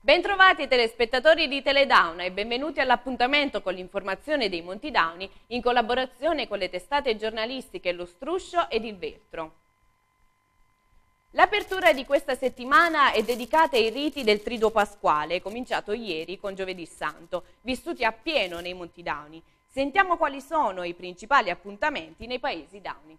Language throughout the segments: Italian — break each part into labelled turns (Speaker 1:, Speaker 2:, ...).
Speaker 1: Bentrovati telespettatori di Teledauna e benvenuti all'appuntamento con l'informazione dei Monti Dauni in collaborazione con le testate giornalistiche Lo Struscio ed Il Veltro. L'apertura di questa settimana è dedicata ai riti del Trido Pasquale, cominciato ieri con Giovedì Santo, vissuti appieno nei Monti Dauni. Sentiamo quali sono i principali appuntamenti nei paesi Dauni.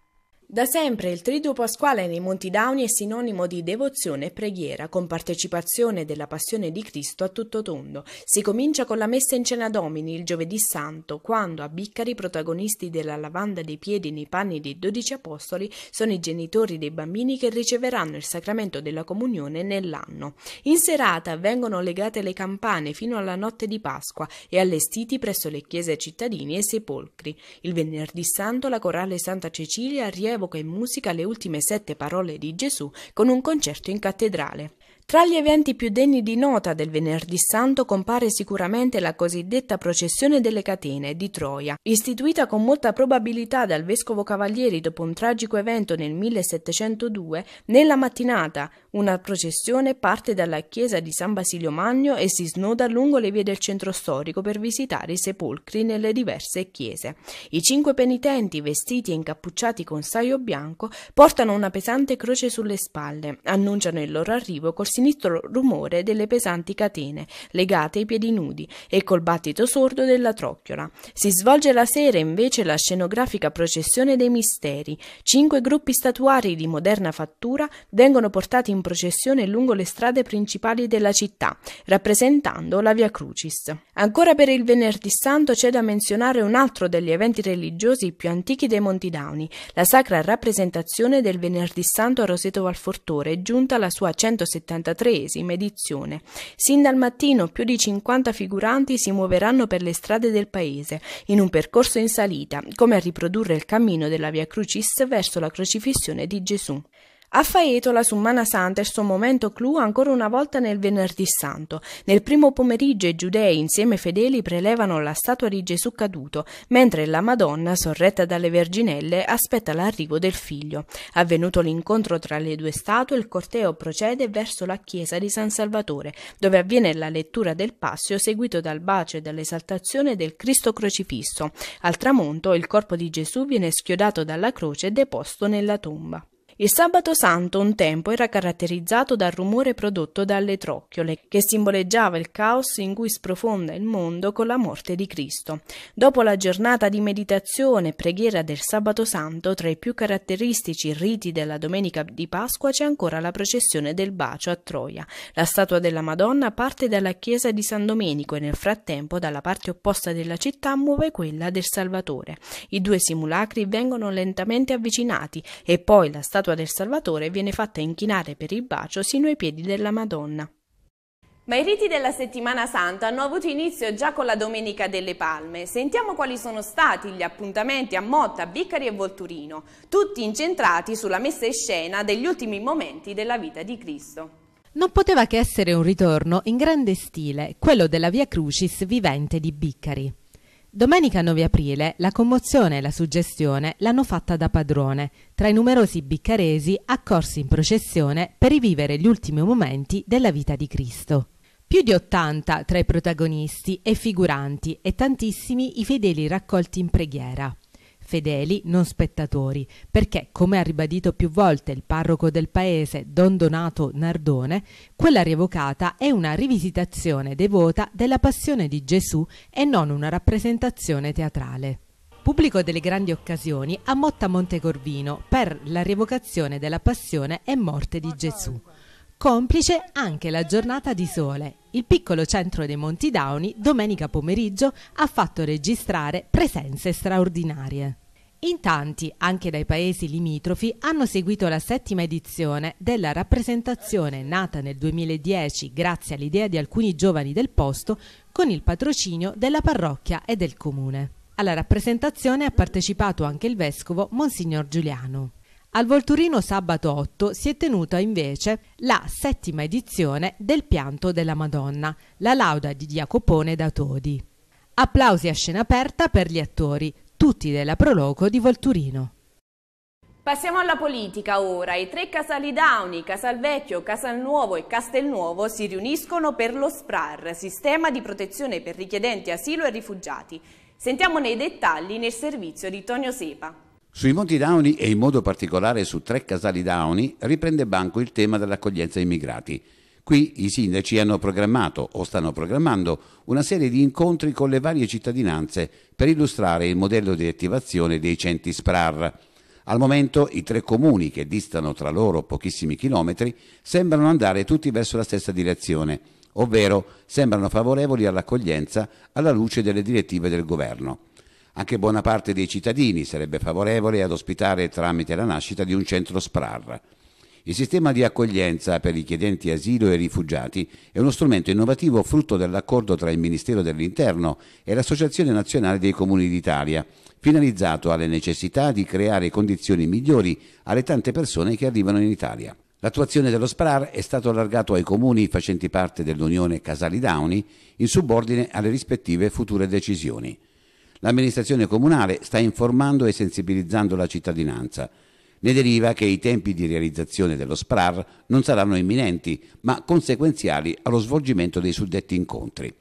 Speaker 1: Da sempre il Triduo Pasquale nei Monti Dauni è sinonimo di devozione e preghiera, con partecipazione della passione di Cristo a tutto tondo. Si comincia con la messa in cena domini il giovedì santo, quando a Biccari protagonisti della lavanda dei piedi nei panni dei dodici apostoli sono i genitori dei bambini che riceveranno il sacramento della comunione nell'anno. In serata vengono legate le campane fino alla notte di Pasqua e allestiti presso le chiese cittadini e sepolcri. Il venerdì santo la corale Santa Cecilia rieva evoca in musica le ultime sette parole di Gesù con un concerto in cattedrale. Tra gli eventi più degni di nota del Venerdì Santo compare sicuramente la cosiddetta processione delle catene di Troia, istituita con molta probabilità dal vescovo Cavalieri dopo un tragico evento nel 1702. Nella mattinata una processione parte dalla chiesa di San Basilio Magno e si snoda lungo le vie del centro storico per visitare i sepolcri nelle diverse chiese. I cinque penitenti, vestiti e incappucciati con saio bianco, portano una pesante croce sulle spalle, annunciano il loro arrivo col sinistro rumore delle pesanti catene legate ai piedi nudi e col battito sordo della trocchiola. Si svolge la sera invece la scenografica processione dei misteri. Cinque gruppi statuari di moderna fattura vengono portati in processione lungo le strade principali della città, rappresentando la Via Crucis. Ancora per il venerdì santo c'è da menzionare un altro degli eventi religiosi più antichi dei Monti Dauni, la sacra rappresentazione del venerdì santo a Roseto Valfortore, giunta alla sua 170 43esima edizione. Sin dal mattino più di 50 figuranti si muoveranno per le strade del paese, in un percorso in salita, come a riprodurre il cammino della Via Crucis verso la crocifissione di Gesù. A Faetola, su Summana Santa è il suo momento clou ancora una volta nel Venerdì Santo. Nel primo pomeriggio i giudei insieme ai fedeli prelevano la statua di Gesù caduto, mentre la Madonna, sorretta dalle verginelle, aspetta l'arrivo del figlio. Avvenuto l'incontro tra le due statue, il corteo procede verso la chiesa di San Salvatore, dove avviene la lettura del passio seguito dal bacio e dall'esaltazione del Cristo crocifisso. Al tramonto il corpo di Gesù viene schiodato dalla croce e deposto nella tomba. Il sabato santo un tempo era caratterizzato dal rumore prodotto dalle trocchiole, che simboleggiava il caos in cui sprofonda il mondo con la morte di Cristo. Dopo la giornata di meditazione e preghiera del sabato santo, tra i più caratteristici riti della domenica di Pasqua c'è ancora la processione del bacio a Troia. La statua della Madonna parte dalla chiesa di San Domenico e nel frattempo dalla parte opposta della città muove quella del Salvatore. I due simulacri vengono lentamente avvicinati e poi la statua statua del Salvatore viene fatta inchinare per il bacio sino ai piedi della Madonna. Ma i riti della settimana santa hanno avuto inizio già con la Domenica delle Palme. Sentiamo quali sono stati gli appuntamenti a Motta, Vicari e Volturino, tutti incentrati sulla messa in scena degli ultimi momenti della vita di Cristo.
Speaker 2: Non poteva che essere un ritorno in grande stile, quello della Via Crucis vivente di Biccari. Domenica 9 aprile la commozione e la suggestione l'hanno fatta da padrone, tra i numerosi biccaresi accorsi in processione per rivivere gli ultimi momenti della vita di Cristo. Più di 80 tra i protagonisti e figuranti e tantissimi i fedeli raccolti in preghiera fedeli, non spettatori, perché, come ha ribadito più volte il parroco del paese, Don Donato Nardone, quella rievocata è una rivisitazione devota della passione di Gesù e non una rappresentazione teatrale. Pubblico delle grandi occasioni a ammotta Montecorvino per la rievocazione della passione e morte di Gesù. Complice anche la giornata di sole. Il piccolo centro dei Monti Dauni domenica pomeriggio ha fatto registrare presenze straordinarie. In tanti, anche dai paesi limitrofi, hanno seguito la settima edizione della rappresentazione nata nel 2010 grazie all'idea di alcuni giovani del posto con il patrocinio della parrocchia e del comune. Alla rappresentazione ha partecipato anche il vescovo Monsignor Giuliano. Al Volturino sabato 8 si è tenuta invece la settima edizione del Pianto della Madonna, la lauda di Jacopone da Todi. Applausi a scena aperta per gli attori, tutti della Proloco di Volturino.
Speaker 1: Passiamo alla politica ora. I tre casali Casalidauni, Casalvecchio, Casalnuovo e Castelnuovo si riuniscono per lo SPRAR, Sistema di Protezione per Richiedenti Asilo e Rifugiati. Sentiamo nei dettagli nel servizio di Tonio Sepa.
Speaker 3: Sui Monti Dauni e in modo particolare su tre Casali Dauni riprende banco il tema dell'accoglienza immigrati. Qui i sindaci hanno programmato o stanno programmando una serie di incontri con le varie cittadinanze per illustrare il modello di attivazione dei centri SPRAR. Al momento i tre comuni, che distano tra loro pochissimi chilometri, sembrano andare tutti verso la stessa direzione, ovvero sembrano favorevoli all'accoglienza alla luce delle direttive del governo. Anche buona parte dei cittadini sarebbe favorevole ad ospitare tramite la nascita di un centro SPRAR. Il sistema di accoglienza per richiedenti asilo e rifugiati è uno strumento innovativo frutto dell'accordo tra il Ministero dell'Interno e l'Associazione Nazionale dei Comuni d'Italia, finalizzato alle necessità di creare condizioni migliori alle tante persone che arrivano in Italia. L'attuazione dello SPRAR è stato allargato ai comuni facenti parte dell'Unione Casali Downi in subordine alle rispettive future decisioni. L'amministrazione comunale sta informando e sensibilizzando la cittadinanza ne deriva che i tempi di realizzazione dello SPRAR non saranno imminenti, ma conseguenziali allo svolgimento dei suddetti incontri.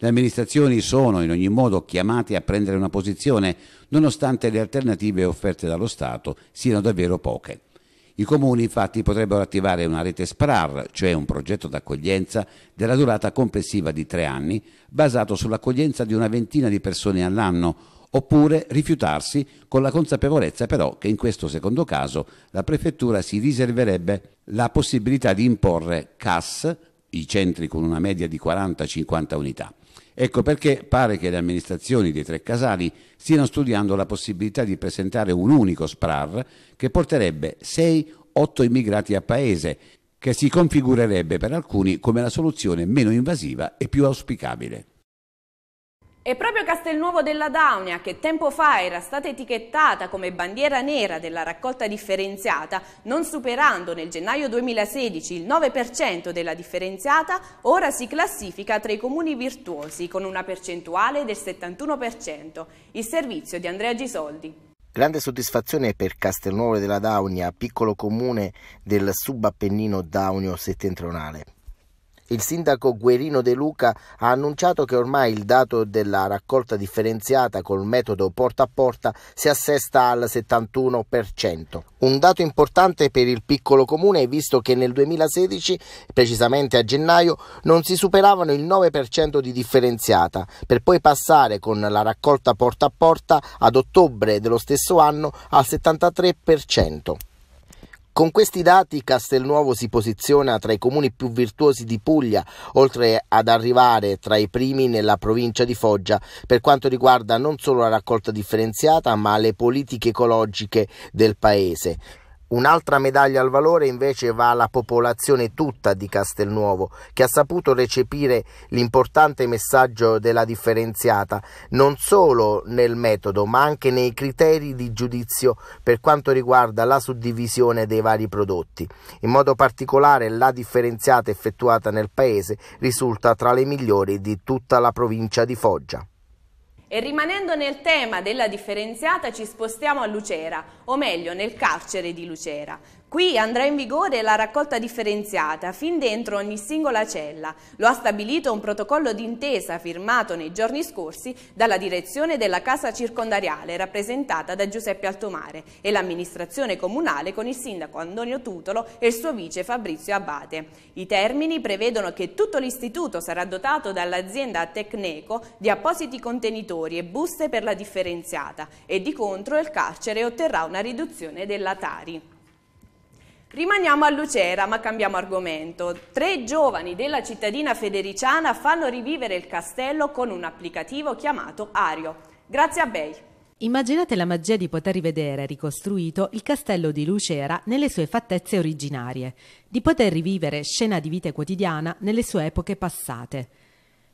Speaker 3: Le amministrazioni sono in ogni modo chiamate a prendere una posizione, nonostante le alternative offerte dallo Stato siano davvero poche. I comuni infatti potrebbero attivare una rete SPRAR, cioè un progetto d'accoglienza della durata complessiva di tre anni, basato sull'accoglienza di una ventina di persone all'anno, oppure rifiutarsi con la consapevolezza però che in questo secondo caso la prefettura si riserverebbe la possibilità di imporre CAS, i centri con una media di 40-50 unità. Ecco perché pare che le amministrazioni dei tre casali stiano studiando la possibilità di presentare un unico SPRAR che porterebbe 6-8 immigrati a paese, che si configurerebbe per alcuni come la soluzione meno invasiva e più auspicabile.
Speaker 1: E proprio Castelnuovo della Daunia, che tempo fa era stata etichettata come bandiera nera della raccolta differenziata, non superando nel gennaio 2016 il 9% della differenziata, ora si classifica tra i comuni virtuosi con una percentuale del 71%. Il servizio di Andrea Gisoldi.
Speaker 4: Grande soddisfazione per Castelnuovo della Daunia, piccolo comune del subappennino daunio settentrionale. Il sindaco Guerino De Luca ha annunciato che ormai il dato della raccolta differenziata col metodo porta a porta si assesta al 71%. Un dato importante per il piccolo comune visto che nel 2016, precisamente a gennaio, non si superavano il 9% di differenziata, per poi passare con la raccolta porta a porta ad ottobre dello stesso anno al 73%. Con questi dati Castelnuovo si posiziona tra i comuni più virtuosi di Puglia, oltre ad arrivare tra i primi nella provincia di Foggia per quanto riguarda non solo la raccolta differenziata ma le politiche ecologiche del paese. Un'altra medaglia al valore invece va alla popolazione tutta di Castelnuovo, che ha saputo recepire l'importante messaggio della differenziata non solo nel metodo, ma anche nei criteri di giudizio per quanto riguarda la suddivisione dei vari prodotti. In modo particolare la differenziata effettuata nel paese risulta tra le migliori di tutta la provincia di Foggia.
Speaker 1: E rimanendo nel tema della differenziata ci spostiamo a Lucera, o meglio nel carcere di Lucera, Qui andrà in vigore la raccolta differenziata, fin dentro ogni singola cella. Lo ha stabilito un protocollo d'intesa firmato nei giorni scorsi dalla direzione della Casa Circondariale, rappresentata da Giuseppe Altomare, e l'amministrazione comunale con il sindaco Antonio Tutolo e il suo vice Fabrizio Abate. I termini prevedono che tutto l'istituto sarà dotato dall'azienda Tecneco di appositi contenitori e buste per la differenziata e di contro il carcere otterrà una riduzione della Tari. Rimaniamo a Lucera, ma cambiamo argomento. Tre giovani della cittadina federiciana fanno rivivere il castello con un applicativo chiamato Ario. Grazie a Bay.
Speaker 2: Immaginate la magia di poter rivedere ricostruito il castello di Lucera nelle sue fattezze originarie, di poter rivivere scena di vita quotidiana nelle sue epoche passate.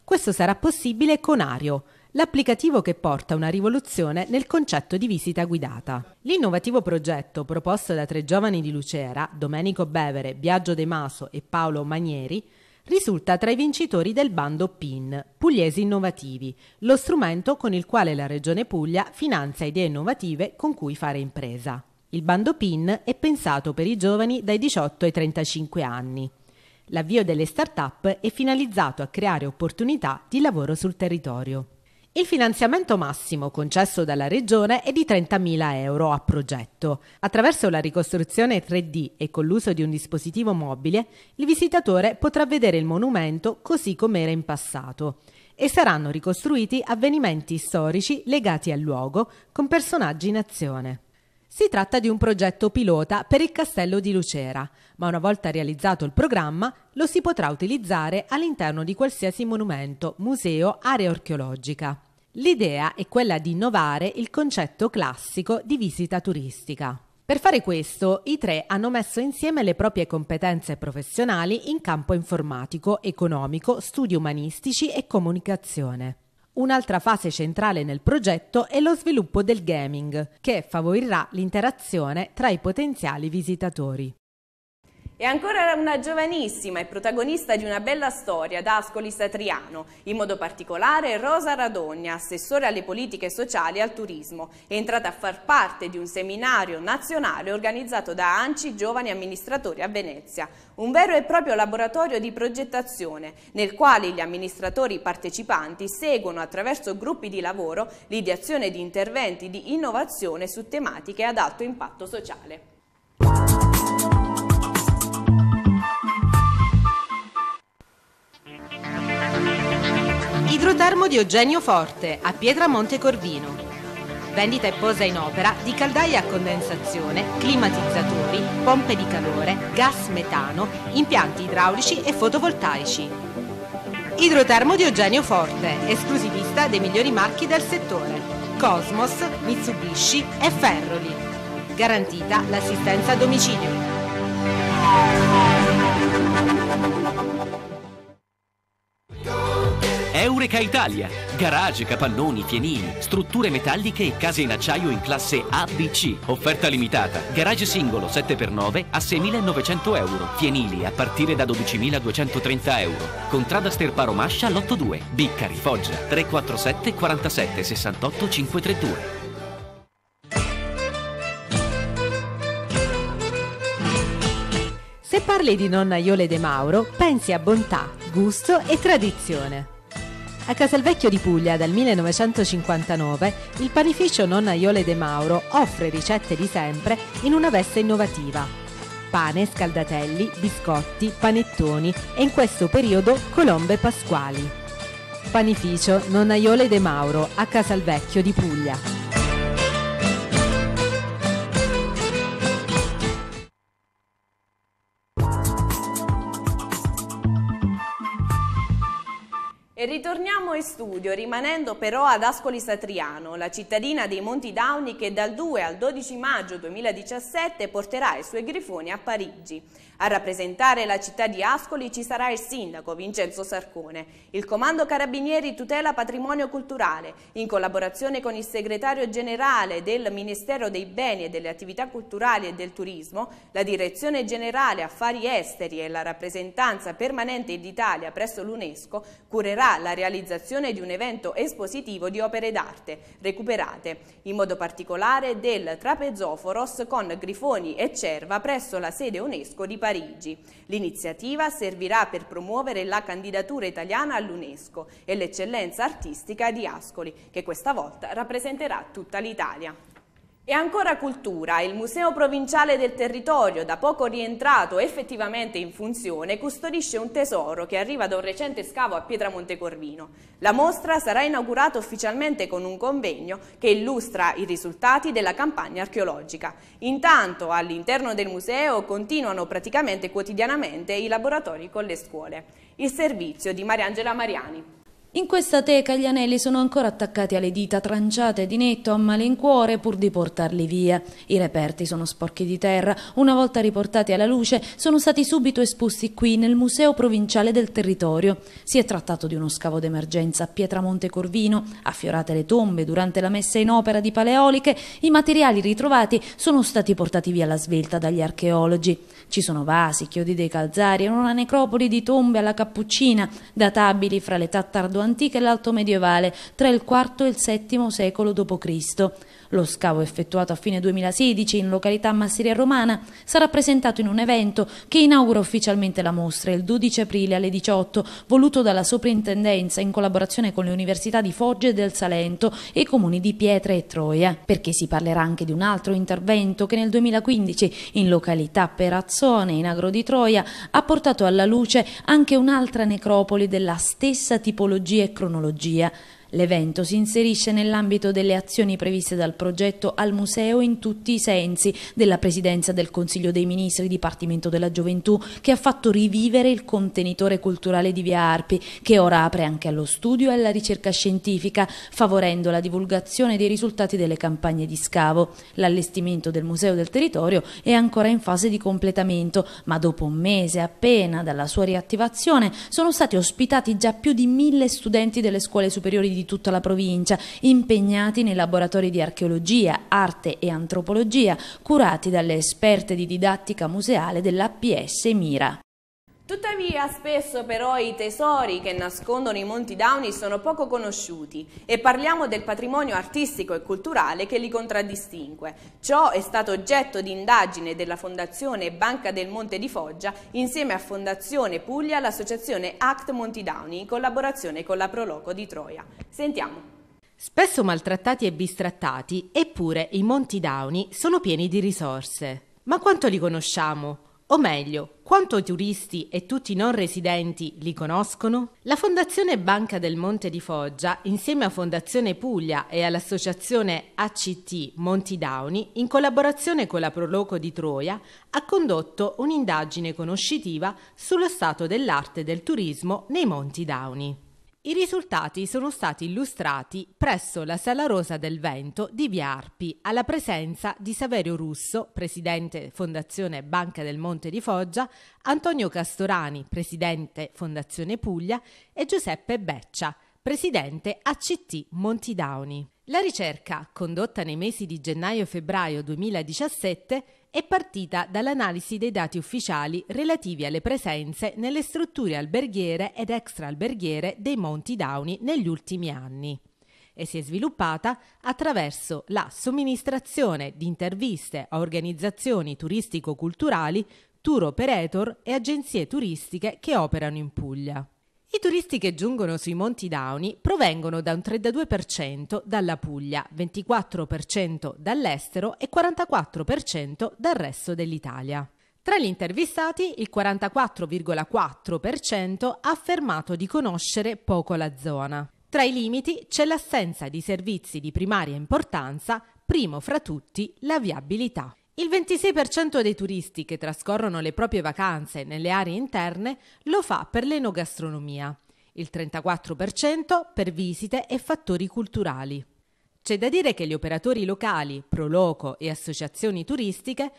Speaker 2: Questo sarà possibile con Ario, l'applicativo che porta una rivoluzione nel concetto di visita guidata. L'innovativo progetto proposto da tre giovani di Lucera, Domenico Bevere, Biagio De Maso e Paolo Manieri, risulta tra i vincitori del bando PIN, Pugliesi Innovativi, lo strumento con il quale la Regione Puglia finanzia idee innovative con cui fare impresa. Il bando PIN è pensato per i giovani dai 18 ai 35 anni. L'avvio delle start-up è finalizzato a creare opportunità di lavoro sul territorio. Il finanziamento massimo concesso dalla Regione è di 30.000 euro a progetto. Attraverso la ricostruzione 3D e con l'uso di un dispositivo mobile, il visitatore potrà vedere il monumento così com'era in passato e saranno ricostruiti avvenimenti storici legati al luogo con personaggi in azione. Si tratta di un progetto pilota per il castello di Lucera, ma una volta realizzato il programma lo si potrà utilizzare all'interno di qualsiasi monumento, museo, area archeologica. L'idea è quella di innovare il concetto classico di visita turistica. Per fare questo, i tre hanno messo insieme le proprie competenze professionali in campo informatico, economico, studi umanistici e comunicazione. Un'altra fase centrale nel progetto è lo sviluppo del gaming, che favorirà l'interazione tra i potenziali visitatori.
Speaker 1: È ancora una giovanissima e protagonista di una bella storia da Ascoli Satriano, in modo particolare Rosa Radogna, assessore alle politiche sociali e al turismo, è entrata a far parte di un seminario nazionale organizzato da ANCI Giovani Amministratori a Venezia, un vero e proprio laboratorio di progettazione nel quale gli amministratori partecipanti seguono attraverso gruppi di lavoro l'ideazione di interventi di innovazione su tematiche ad alto impatto sociale.
Speaker 2: termo di Eugenio Forte a Pietramonte Corvino. Vendita e posa in opera di caldaie a condensazione, climatizzatori, pompe di calore, gas metano, impianti idraulici e fotovoltaici. Idrotermo di Eugenio Forte, esclusivista dei migliori marchi del settore. Cosmos, Mitsubishi e Ferroli. Garantita l'assistenza a domicilio.
Speaker 3: Eureka Italia! Garage, capannoni, fienili, strutture metalliche e case in acciaio in classe ABC. Offerta limitata. Garage singolo 7x9 a 6.900 euro. Fienili a partire da 12.230 euro. Contrada Sterparo Mascia l'82. Biccari, Foggia 347 47 68 532.
Speaker 2: Se parli di nonna Iole De Mauro, pensi a bontà, gusto e tradizione. A Casalvecchio di Puglia dal 1959 il panificio Nonna Iole De Mauro offre ricette di sempre in una veste innovativa. Pane, scaldatelli, biscotti, panettoni e in questo periodo colombe pasquali. Panificio Nonna Iole De Mauro a Casalvecchio di Puglia.
Speaker 1: ritorniamo in studio, rimanendo però ad Ascoli Satriano, la cittadina dei Monti Dauni che dal 2 al 12 maggio 2017 porterà i suoi grifoni a Parigi. A rappresentare la città di Ascoli ci sarà il sindaco Vincenzo Sarcone, il comando Carabinieri tutela patrimonio culturale, in collaborazione con il segretario generale del Ministero dei Beni e delle Attività Culturali e del Turismo, la direzione generale affari esteri e la rappresentanza permanente d'Italia presso l'UNESCO curerà la realizzazione di un evento espositivo di opere d'arte recuperate, in modo particolare del trapezoforos con grifoni e cerva presso la sede UNESCO di Parigi. L'iniziativa servirà per promuovere la candidatura italiana all'UNESCO e l'eccellenza artistica di Ascoli, che questa volta rappresenterà tutta l'Italia. E ancora cultura, il Museo Provinciale del Territorio, da poco rientrato effettivamente in funzione, custodisce un tesoro che arriva da un recente scavo a Pietramonte Corvino. La mostra sarà inaugurata ufficialmente con un convegno che illustra i risultati della campagna archeologica. Intanto all'interno del museo continuano praticamente quotidianamente i laboratori con le scuole. Il servizio di Mariangela Mariani.
Speaker 5: In questa teca gli anelli sono ancora attaccati alle dita, tranciate di netto a malincuore pur di portarli via. I reperti sono sporchi di terra, una volta riportati alla luce sono stati subito esposti qui nel Museo Provinciale del Territorio. Si è trattato di uno scavo d'emergenza a Pietramonte Corvino, affiorate le tombe durante la messa in opera di paleoliche, i materiali ritrovati sono stati portati via alla svelta dagli archeologi. Ci sono vasi, chiodi dei calzari e una necropoli di tombe alla cappuccina, databili fra l'età tardo antica e l'alto medievale, tra il IV e il VII secolo d.C. Lo scavo effettuato a fine 2016 in località Masseria Romana sarà presentato in un evento che inaugura ufficialmente la mostra il 12 aprile alle 18, voluto dalla Soprintendenza in collaborazione con le Università di Foggia e del Salento e i comuni di Pietra e Troia, perché si parlerà anche di un altro intervento che nel 2015 in località Perazzone, in Agro di Troia, ha portato alla luce anche un'altra necropoli della stessa tipologia e cronologia, L'evento si inserisce nell'ambito delle azioni previste dal progetto al museo in tutti i sensi della Presidenza del Consiglio dei Ministri Dipartimento della Gioventù che ha fatto rivivere il contenitore culturale di Via Arpi che ora apre anche allo studio e alla ricerca scientifica favorendo la divulgazione dei risultati delle campagne di scavo. L'allestimento del museo del territorio è ancora in fase di completamento ma dopo un mese appena dalla sua riattivazione sono stati ospitati già più di mille studenti delle scuole superiori di tutta la provincia, impegnati nei laboratori di archeologia, arte e antropologia, curati dalle esperte di didattica museale dell'APS Mira.
Speaker 1: Tuttavia spesso però i tesori che nascondono i Monti Downey sono poco conosciuti e parliamo del patrimonio artistico e culturale che li contraddistingue. Ciò è stato oggetto di indagine della Fondazione Banca del Monte di Foggia insieme a Fondazione Puglia, l'associazione Act Monti Downey in collaborazione con la Proloco di Troia. Sentiamo.
Speaker 2: Spesso maltrattati e bistrattati, eppure i Monti Downey sono pieni di risorse. Ma quanto li conosciamo? O meglio, quanto turisti e tutti i non residenti li conoscono? La Fondazione Banca del Monte di Foggia, insieme a Fondazione Puglia e all'associazione ACT Monti Dauni, in collaborazione con la Proloco di Troia, ha condotto un'indagine conoscitiva sullo stato dell'arte del turismo nei Monti Dauni. I risultati sono stati illustrati presso la Sala Rosa del Vento di Via Arpi, alla presenza di Saverio Russo, presidente Fondazione Banca del Monte di Foggia, Antonio Castorani, presidente Fondazione Puglia e Giuseppe Beccia, presidente ACT Montidauni. La ricerca, condotta nei mesi di gennaio e febbraio 2017, è partita dall'analisi dei dati ufficiali relativi alle presenze nelle strutture alberghiere ed extraalberghiere dei Monti Downi negli ultimi anni e si è sviluppata attraverso la somministrazione di interviste a organizzazioni turistico-culturali, tour operator e agenzie turistiche che operano in Puglia. I turisti che giungono sui Monti Dauni provengono da un 32% dalla Puglia, 24% dall'estero e 44% dal resto dell'Italia. Tra gli intervistati, il 44,4% ha affermato di conoscere poco la zona. Tra i limiti c'è l'assenza di servizi di primaria importanza, primo fra tutti la viabilità. Il 26% dei turisti che trascorrono le proprie vacanze nelle aree interne lo fa per l'enogastronomia, il 34% per visite e fattori culturali. C'è da dire che gli operatori locali, proloco e associazioni turistiche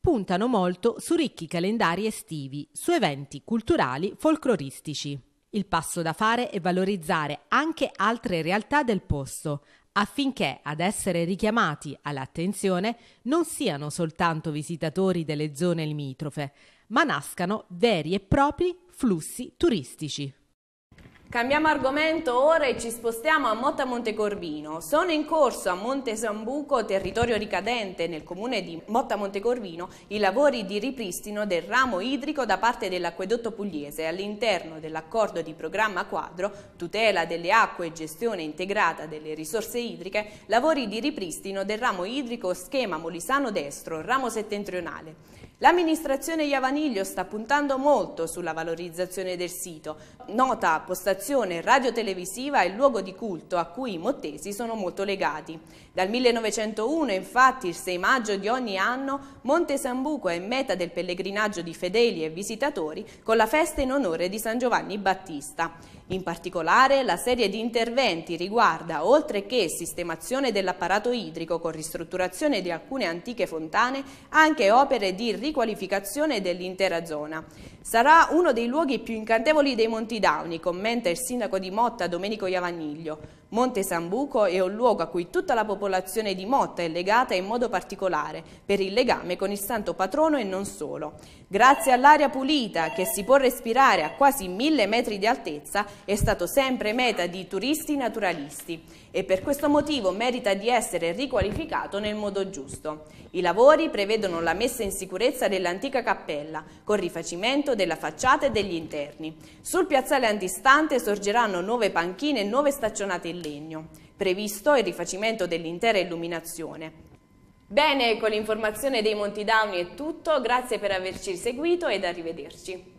Speaker 2: puntano molto su ricchi calendari estivi, su eventi culturali folcloristici. Il passo da fare è valorizzare anche altre realtà del posto, affinché ad essere richiamati all'attenzione non siano soltanto visitatori delle zone limitrofe, ma nascano veri e propri flussi turistici.
Speaker 1: Cambiamo argomento ora e ci spostiamo a Motta Montecorvino. Sono in corso a Monte Sambuco, territorio ricadente nel comune di Motta Montecorvino, i lavori di ripristino del ramo idrico da parte dell'acquedotto pugliese all'interno dell'accordo di programma quadro tutela delle acque e gestione integrata delle risorse idriche, lavori di ripristino del ramo idrico schema Molisano destro, ramo settentrionale. L'amministrazione Iavaniglio sta puntando molto sulla valorizzazione del sito, nota postazione radiotelevisiva e luogo di culto a cui i mottesi sono molto legati. Dal 1901, infatti, il 6 maggio di ogni anno, Monte Sambuco è meta del pellegrinaggio di fedeli e visitatori con la festa in onore di San Giovanni Battista. In particolare, la serie di interventi riguarda, oltre che sistemazione dell'apparato idrico con ristrutturazione di alcune antiche fontane, anche opere di riqualificazione dell'intera zona. Sarà uno dei luoghi più incantevoli dei Monti Dauni, commenta il sindaco di Motta Domenico Iavaniglio. Monte Sambuco è un luogo a cui tutta la popolazione di Motta è legata in modo particolare per il legame con il santo patrono e non solo. Grazie all'aria pulita che si può respirare a quasi mille metri di altezza è stato sempre meta di turisti naturalisti e per questo motivo merita di essere riqualificato nel modo giusto. I lavori prevedono la messa in sicurezza dell'antica cappella con rifacimento della facciata e degli interni. Sul piazzale antistante sorgeranno nuove panchine e nuove staccionate in legno. Previsto il rifacimento dell'intera illuminazione. Bene, con l'informazione dei Monti Downey è tutto, grazie per averci seguito ed arrivederci.